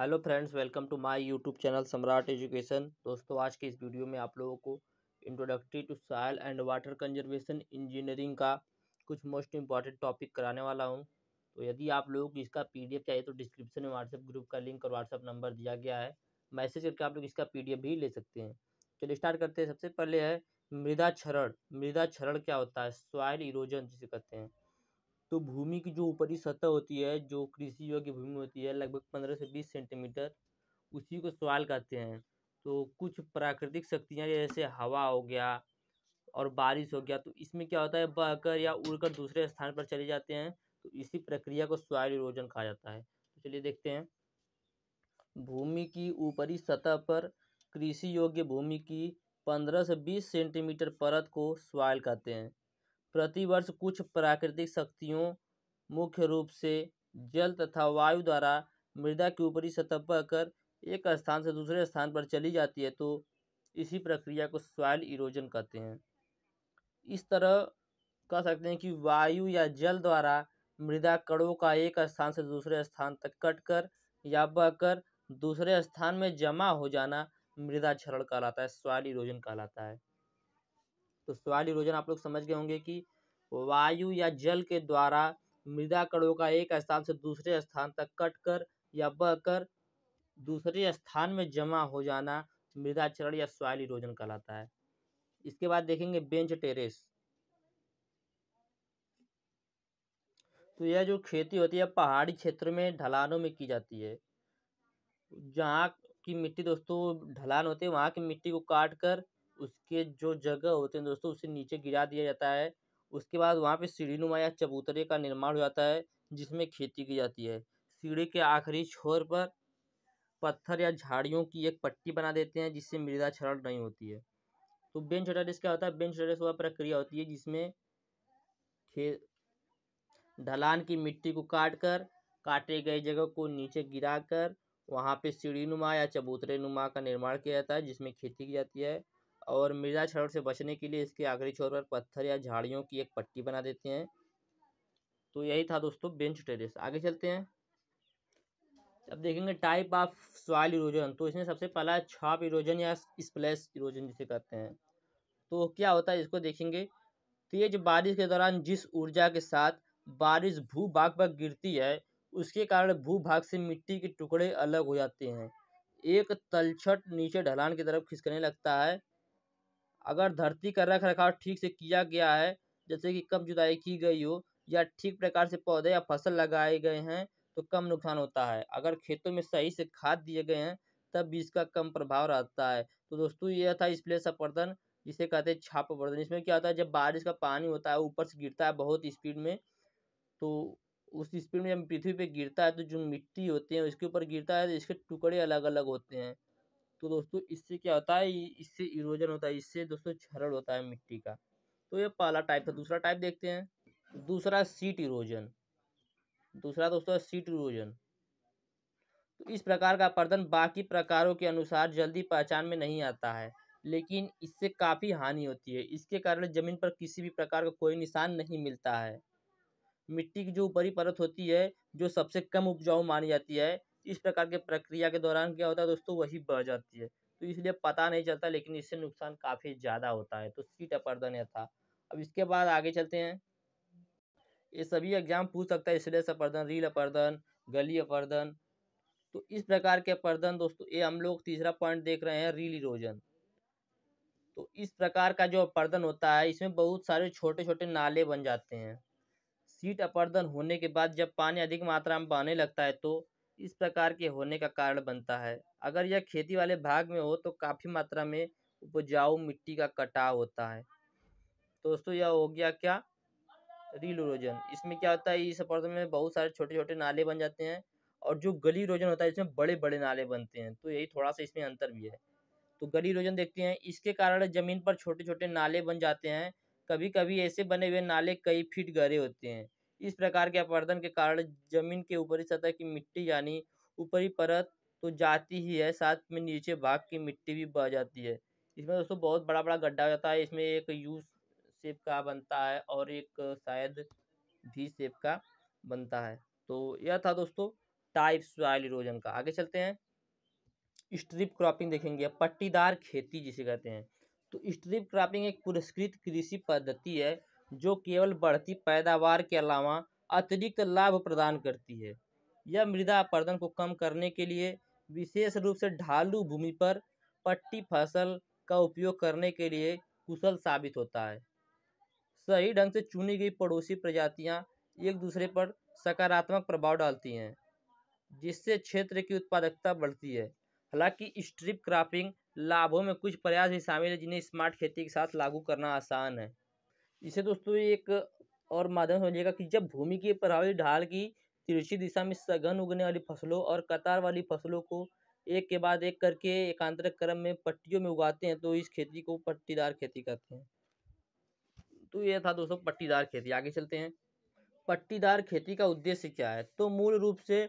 hello friends welcome to my YouTube channel Samrat education दोस्तों आज के इस वीडियो में आप लोगों को introductory to soil and water conservation engineering का कुछ मोस्ट इंपॉर्टेंट टॉपिक कराने वाला हूं तो यदि आप लोगों को इसका पीडीएफ चाहिए तो डिस्क्रिप्शन में व्हाट्सएप ग्रुप का लिंक और व्हाट्सअप नंबर दिया गया है मैसेज करके आप लोग इसका पी भी ले सकते हैं चलिए स्टार्ट करते हैं सबसे पहले है मृदा क्षरण मृदा क्षरण क्या होता है सॉयल इरोजन जिसे कहते हैं तो भूमि की जो ऊपरी सतह होती है जो कृषि योग्य भूमि होती है लगभग पंद्रह से बीस सेंटीमीटर उसी को सवाल कहते हैं तो कुछ प्राकृतिक शक्तियाँ जैसे हवा हो गया और बारिश हो गया तो इसमें क्या होता है बहकर या उड़कर दूसरे स्थान पर चले जाते हैं तो इसी प्रक्रिया को सॉइल इरोजन कहा जाता है तो चलिए देखते हैं भूमि की ऊपरी सतह पर कृषि योग्य भूमि की पंद्रह से बीस सेंटीमीटर परत को सॉइल कहते हैं प्रतिवर्ष कुछ प्राकृतिक शक्तियों मुख्य रूप से जल तथा वायु द्वारा मृदा की ऊपरी सतह कर एक स्थान से दूसरे स्थान पर चली जाती है तो इसी प्रक्रिया को सॉइल इरोजन कहते हैं इस तरह कह सकते हैं कि वायु या जल द्वारा मृदा कणों का एक स्थान से दूसरे स्थान तक कटकर या बहकर दूसरे स्थान में जमा हो जाना मृदा क्षरण कहलाता है सॉइल इरोजन कहलाता है तो सवाल इरोजन आप लोग समझ गए होंगे कि वायु या जल के द्वारा मृदा कणों का एक स्थान से दूसरे स्थान तक कट कर या बहकर दूसरे स्थान में जमा हो जाना मृदा चरण या सॉइल इरोजन कहलाता है इसके बाद देखेंगे बेंच टेरेस तो यह जो खेती होती है पहाड़ी क्षेत्र में ढलानों में की जाती है जहाँ की मिट्टी दोस्तों ढलान होते है वहाँ की मिट्टी को काट कर उसके जो जगह होते हैं दोस्तों उसे नीचे गिरा दिया जाता है उसके बाद वहाँ पे सीढ़ी नुमा या चबूतरे का निर्माण हो जाता है जिसमें खेती की जाती है सीढ़ी के आखिरी छोर पर पत्थर या झाड़ियों की एक पट्टी बना देते हैं जिससे मृदा क्षरण नहीं होती है तो बेंच टेरेस क्या होता है बेंच टेरेस वह प्रक्रिया होती है जिसमें खे ढलान की मिट्टी को काट कर काटे गए जगह को नीचे गिरा कर वहाँ पे सीढ़ी नुमा या चबूतरे नुमा का निर्माण किया जाता है जिसमें खेती की जाती है और मृदा क्षरण से बचने के लिए इसके आखिरी छोर पर पत्थर या झाड़ियों की एक पट्टी बना देते हैं तो यही था दोस्तों बेंच टेरेस आगे चलते हैं अब देखेंगे टाइप ऑफ सॉइल इरोजन तो इसमें सबसे पहला छाप इरोजन या स्प्लैश इरोजन जिसे कहते हैं तो क्या होता है इसको देखेंगे तेज बारिश के दौरान जिस ऊर्जा के साथ बारिश भू भाग पर गिरती है उसके कारण भू भाग से मिट्टी के टुकड़े अलग हो जाते हैं एक तलछट नीचे ढलान की तरफ खिसकने लगता है अगर धरती का रख रखाव ठीक से किया गया है जैसे कि कम जुदाई की गई हो या ठीक प्रकार से पौधे या फसल लगाए गए हैं तो कम नुकसान होता है अगर खेतों में सही से खाद दिए गए हैं तब भी इसका कम प्रभाव रहता है तो दोस्तों यह था इस प्लेस संवर्धन जिसे कहते हैं छाप वर्धन इसमें क्या होता है जब बारिश का पानी होता है ऊपर से गिरता है बहुत स्पीड में तो उस स्पीड में जब पृथ्वी पर गिरता है तो जो मिट्टी होती है उसके ऊपर गिरता है तो इसके टुकड़े अलग अलग होते हैं तो दोस्तों इससे क्या होता है इससे इरोजन होता है इससे दोस्तों क्षरण होता है मिट्टी का तो ये पहला टाइप था दूसरा टाइप देखते हैं दूसरा सीट इरोजन दूसरा दोस्तों सीट इरोजन तो इस प्रकार का पर्दन बाकी प्रकारों के अनुसार जल्दी पहचान में नहीं आता है लेकिन इससे काफ़ी हानि होती है इसके कारण ज़मीन पर किसी भी प्रकार का कोई निशान नहीं मिलता है मिट्टी की जो ऊपरी परत होती है जो सबसे कम उपजाऊ मानी जाती है इस प्रकार के प्रक्रिया के दौरान क्या होता है दोस्तों वही बह जाती है तो इसलिए पता नहीं चलता लेकिन इससे नुकसान काफ़ी ज़्यादा होता है तो सीट अपर्दन था अब इसके बाद आगे चलते हैं ये सभी एग्जाम पूछ सकता है स्लेस अपर्दन रील अपर्दन गली अपर्दन तो इस प्रकार के अपर्दन दोस्तों ये हम लोग तीसरा पॉइंट देख रहे हैं रील इरोजन तो इस प्रकार का जो अपर्दन होता है इसमें बहुत सारे छोटे छोटे नाले बन जाते हैं सीट अपर्दन होने के बाद जब पानी अधिक मात्रा में बहने लगता है तो इस प्रकार के होने का कारण बनता है अगर यह खेती वाले भाग में हो तो काफ़ी मात्रा में उपजाऊ मिट्टी का कटाव होता है दोस्तों यह हो गया क्या रील रोजन इसमें क्या होता है इस अपर्तों में बहुत सारे छोटे छोटे नाले बन जाते हैं और जो गली रोजन होता है इसमें बड़े बड़े नाले बनते हैं तो यही थोड़ा सा इसमें अंतर भी है तो गली रोजन देखते हैं इसके कारण ज़मीन पर छोटे छोटे नाले बन जाते हैं कभी कभी ऐसे बने हुए नाले कई फीट गहरे होते हैं इस प्रकार के अपवर्धन के कारण जमीन के ऊपरी सतह की मिट्टी यानी ऊपरी परत तो जाती ही है साथ में नीचे भाग की मिट्टी भी बह जाती है इसमें दोस्तों बहुत बड़ा बड़ा गड्ढा हो जाता है इसमें एक यू सेप का बनता है और एक शायद भी सेप का बनता है तो यह था दोस्तों टाइप सॉइल इरोजन का आगे चलते हैं स्ट्रिप क्रॉपिंग देखेंगे पट्टीदार खेती जिसे कहते हैं तो स्ट्रिप क्रॉपिंग एक पुरस्कृत कृषि पद्धति है जो केवल बढ़ती पैदावार के अलावा अतिरिक्त लाभ प्रदान करती है यह मृदा अपरदन को कम करने के लिए विशेष रूप से ढालू भूमि पर पट्टी फसल का उपयोग करने के लिए कुशल साबित होता है सही ढंग से चुनी गई पड़ोसी प्रजातियां एक दूसरे पर सकारात्मक प्रभाव डालती हैं जिससे क्षेत्र की उत्पादकता बढ़ती है हालांकि स्ट्रिप क्रॉपिंग लाभों में कुछ प्रयास भी शामिल है जिन्हें स्मार्ट खेती के साथ लागू करना आसान है इसे दोस्तों एक और माध्यम समझिएगा कि जब भूमि की प्रभावी ढाल की तिरछी दिशा में सघन उगने वाली फसलों और कतार वाली फसलों को एक के बाद एक करके एकांतर क्रम में पट्टियों में उगाते हैं तो इस खेती को पट्टीदार खेती कहते हैं तो यह था दोस्तों पट्टीदार खेती आगे चलते हैं पट्टीदार खेती का उद्देश्य क्या है तो मूल रूप से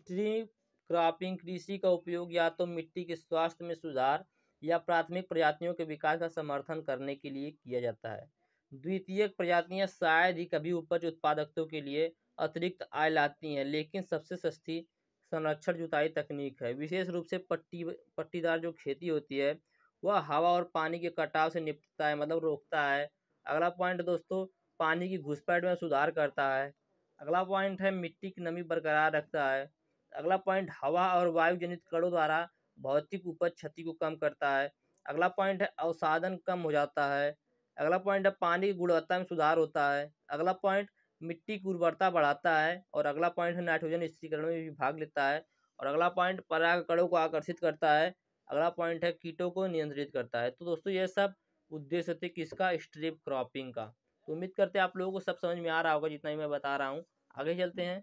स्ट्री क्रॉपिंग कृषि का उपयोग या तो मिट्टी के स्वास्थ्य में सुधार या प्राथमिक प्रजातियों के विकास का समर्थन करने के लिए किया जाता है द्वितीय प्रजातियां शायद ही कभी उपज उत्पादकों के लिए अतिरिक्त आय लाती हैं लेकिन सबसे सस्ती संरक्षण जुताई तकनीक है विशेष रूप से पट्टी पट्टीदार जो खेती होती है वह हवा और पानी के कटाव से निपटता है मतलब रोकता है अगला पॉइंट दोस्तों पानी की घुसपैठ में सुधार करता है अगला पॉइंट है मिट्टी की नमी बरकरार रखता है अगला पॉइंट हवा और वायु जनित कणों द्वारा भौतिक उपज क्षति को कम करता है अगला पॉइंट है अवसादन कम हो जाता है अगला पॉइंट है पानी की गुणवत्ता में सुधार होता है अगला पॉइंट मिट्टी की उर्वरता बढ़ाता है और अगला पॉइंट है नाइट्रोजन स्थिरीकरण में भी भाग लेता है और अगला पॉइंट परागकणों को आकर्षित करता है अगला पॉइंट है कीटों को नियंत्रित करता है तो दोस्तों ये सब उद्देश्य थे किसका स्ट्रिप क्रॉपिंग का तो उम्मीद करते हैं आप लोगों को सब समझ में आ रहा होगा जितना ही मैं बता रहा हूँ आगे चलते हैं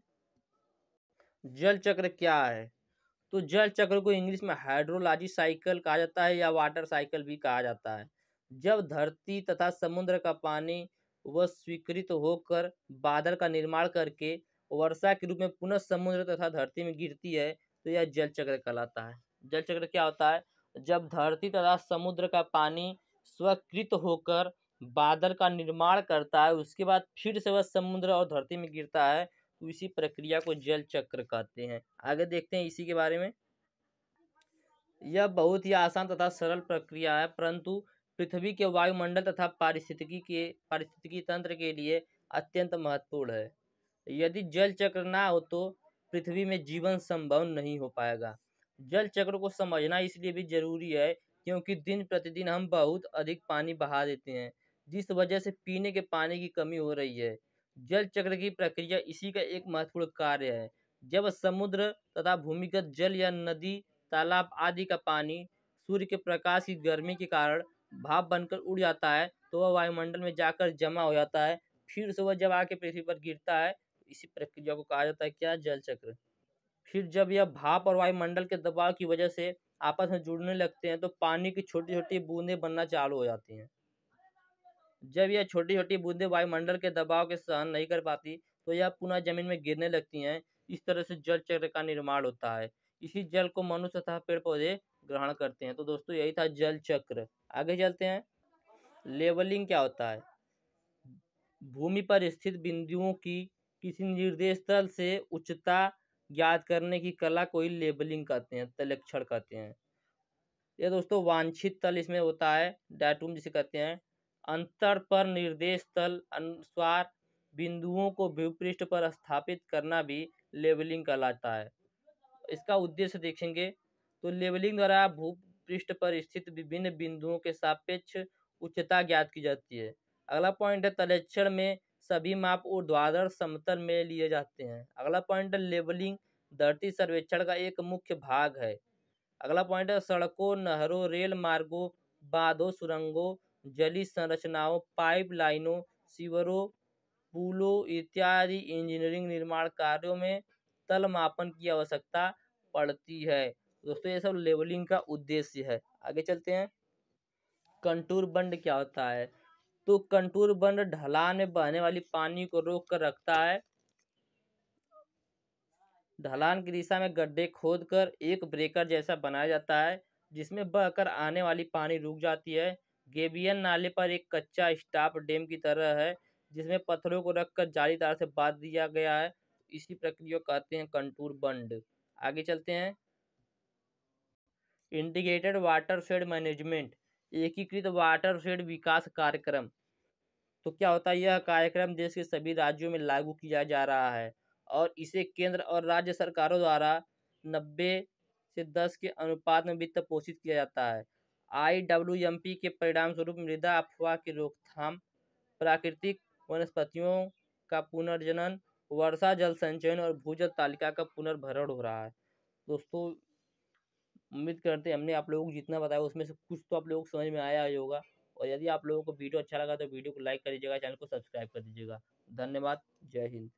जल चक्र क्या है तो जल चक्र को इंग्लिश में हाइड्रोलॉजी साइकिल कहा जाता है या वाटर साइकिल भी कहा जाता है जब धरती तथा समुद्र का पानी वह स्वीकृत होकर बादल का निर्माण करके वर्षा के रूप में पुनः समुद्र तथा धरती में गिरती है तो यह जल चक्र कहलाता है जल चक्र क्या होता है जब धरती तथा समुद्र का पानी स्वकृत होकर बादल का निर्माण करता है उसके बाद फिर से वह समुद्र और धरती में गिरता है तो इसी प्रक्रिया को जल चक्र कहते हैं आगे देखते हैं इसी के बारे में यह बहुत ही आसान तथा सरल प्रक्रिया है परंतु पृथ्वी के वायुमंडल तथा पारिस्थितिकी के पारिस्थितिकी तंत्र के लिए अत्यंत महत्वपूर्ण है यदि जल चक्र ना हो तो पृथ्वी में जीवन संभव नहीं हो पाएगा जल चक्र को समझना इसलिए भी जरूरी है क्योंकि दिन प्रतिदिन हम बहुत अधिक पानी बहा देते हैं जिस वजह से पीने के पानी की कमी हो रही है जल चक्र की प्रक्रिया इसी का एक महत्वपूर्ण कार्य है जब समुद्र तथा भूमिगत जल या नदी तालाब आदि का पानी सूर्य के प्रकाश की गर्मी के कारण भाप बनकर उड़ जाता है तो वह वायुमंडल में जाकर जमा हो जाता है फिर से वह जब आके पृथ्वी पर गिरता है इसी प्रक्रिया को कहा जाता है क्या जल चक्र फिर जब यह भाप और वायुमंडल के दबाव की वजह से आपस में जुड़ने लगते हैं तो पानी की छोटी छोटी बूंदे बनना चालू हो जाती हैं जब यह छोटी छोटी बूंदे वायुमंडल के दबाव के सहन नहीं कर पाती तो यह पुनः जमीन में गिरने लगती हैं इस तरह से जल चक्र का निर्माण होता है इसी जल को मनुष्य तथा पेड़ पौधे ग्रहण करते हैं तो दोस्तों यही था जल चक्र आगे चलते हैं लेबलिंग क्या होता है भूमि पर स्थित बिंदुओं की किसी निर्देश तल से उच्चता ज्ञात करने की कला को ही लेबलिंग कहते हैं तलक्षण कहते हैं ये दोस्तों वांछित तल इसमें होता है डाटूम जिसे कहते हैं अंतर पर निर्देश तल अनुसार बिंदुओं को भूपृष्ठ पर स्थापित करना भी लेबलिंग कहलाता है इसका उद्देश्य देखेंगे तो लेबलिंग द्वारा भू पृष्ठ पर स्थित विभिन्न बिंदुओं के सापेक्ष उच्चता ज्ञात की जाती है अगला पॉइंट है तलेक्षण में सभी माप और द्वादर समतल में लिए जाते हैं अगला पॉइंट है लेबलिंग धरती सर्वेक्षण का एक मुख्य भाग है अगला पॉइंट है सड़कों नहरों रेल मार्गों बाधों सुरंगों जली संरचनाओं पाइप लाइनों सीवरों पुलों इत्यादि इंजीनियरिंग निर्माण कार्यों में तल मापन की आवश्यकता पड़ती है दोस्तों ये सब लेबलिंग का उद्देश्य है आगे चलते हैं कंटूर बंड क्या होता है तो कंटूर बंड ढलान में बहने वाली पानी को रोक कर रखता है ढलान की दिशा में गड्ढे खोद कर एक ब्रेकर जैसा बनाया जाता है जिसमें बहकर आने वाली पानी रुक जाती है गेबियन नाले पर एक कच्चा स्टाफ डैम की तरह है जिसमें पत्थरों को रखकर जालीदार से बांध दिया गया है इसी प्रक्रिया कहते हैं कंटूर बंड आगे चलते हैं इंटीग्रेटेड वाटर शेड मैनेजमेंट एकीकृत वाटर शेड विकास कार्यक्रम तो क्या होता है यह कार्यक्रम देश के सभी राज्यों में लागू किया जा रहा है और इसे केंद्र और राज्य सरकारों द्वारा नब्बे से दस के अनुपात में वित्त पोषित किया जाता है आई डब्ल्यू एम पी के परिणाम स्वरूप मृदा अफवाह की रोकथाम प्राकृतिक वनस्पतियों का पुनर्जनन वर्षा जल संचयन और भूजल तालिका का पुनर्भरण हो रहा है दोस्तों उम्मीद करते हैं हमने आप लोगों को जितना बताया उसमें से कुछ तो आप लोगों को समझ में आया ही होगा और यदि आप लोगों को वीडियो अच्छा लगा तो वीडियो को लाइक कर दीजिएगा चैनल को सब्सक्राइब कर दीजिएगा धन्यवाद जय हिंद